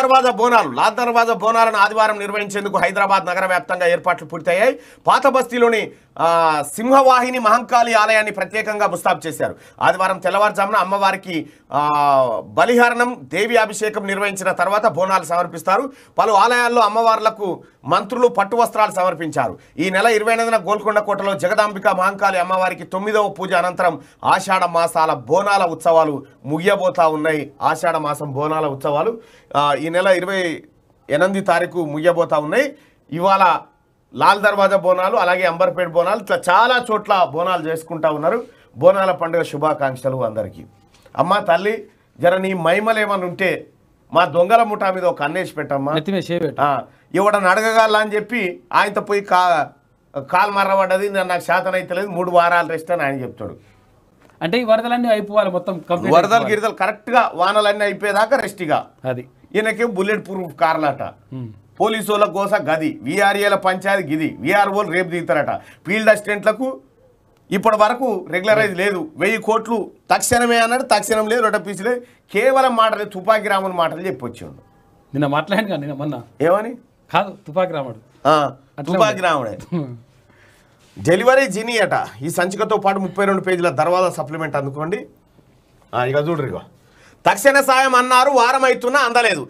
దర్వాజా బోనాలు లాల్ దర్వాజా బోనాలను ఆదివారం నిర్వహించేందుకు హైదరాబాద్ నగర వ్యాప్తంగా ఏర్పాట్లు పూర్తయ్యాయి పాత బస్తీలోని సింహవాహిని మహంకాళి ఆలయాన్ని ప్రత్యేకంగా ముస్తాబు చేశారు ఆదివారం తెల్లవారుజామున అమ్మవారికి బలిహరణం దేవి అభిషేకం నిర్వహించిన తర్వాత బోనాలు సమర్పిస్తారు పలు ఆలయాల్లో అమ్మవార్లకు మంత్రులు పట్టు వస్త్రాలు సమర్పించారు ఈ నెల ఇరవై ఎనిమిదిన గోల్కొండ కోటలో జగదాంబిక మహంకాళి అమ్మవారికి తొమ్మిదవ పూజ అనంతరం ఆషాఢ మాసాల బోనాల ఉత్సవాలు ముగియబోతా ఉన్నాయి ఆషాఢ మాసం బోనాల ఉత్సవాలు ఈ నెల ఇరవై ఎనిమిది తారీఖు ముగియబోతా ఉన్నాయి ఇవాళ లాల్ దర్వాజా బోనాలు అలాగే అంబర్పేట బోనాలు ఇట్లా చాలా చోట్ల బోనాలు చేసుకుంటా ఉన్నారు బోనాల పండుగ శుభాకాంక్షలు అందరికీ అమ్మ తల్లి జర నీ మైమలేమని ఉంటే మా దొంగల ముఠా మీద ఒక అన్నేసి పెట్టమ్మా ఎవడని అడగగల అని చెప్పి ఆయనతో పోయి కా కాలు మర్రబడ్డది నాకు శాతం అయితే మూడు వారాలు రెస్ట్ అని ఆయన చెప్తాడు అంటే ఈ వరదలన్నీ అయిపోవాలి మొత్తం వరదలు గిరిదలు కరెక్ట్గా వానలన్నీ అయిపోయేదాకా రెస్ట్గా అది ఈయనకి బుల్లెట్ ప్రూఫ్ కార్లట పోలీసు వాళ్ళ కోసం గది విఆర్ఏల పంచాయతీ గిది విఆర్ఓలు రేపు దిగుతారట ఫీల్డ్ అసిస్టెంట్లకు ఇప్పటి వరకు రెగ్యులరైజ్ లేదు వెయ్యి కోట్లు తక్షణమే అన్నాడు తక్షణం లేదు రొట్టపీసులే కేవలం మాటలు తుపాకి రామని మాటలు చెప్పొచ్చాడు నిన్న మాట్లాడినా నిన్న మొన్న ఏమని కాదు తుపాకి రాముడు తుపాకి రాముడే డెలివరీ జీనీ అట ఈ సంచికతో పాటు ముప్పై రెండు పేజీల తర్వాత సప్లిమెంట్ అందుకోండి ఇక చూడరు ఇక తక్షణ సాయం అన్నారు వారం అవుతున్నా అందలేదు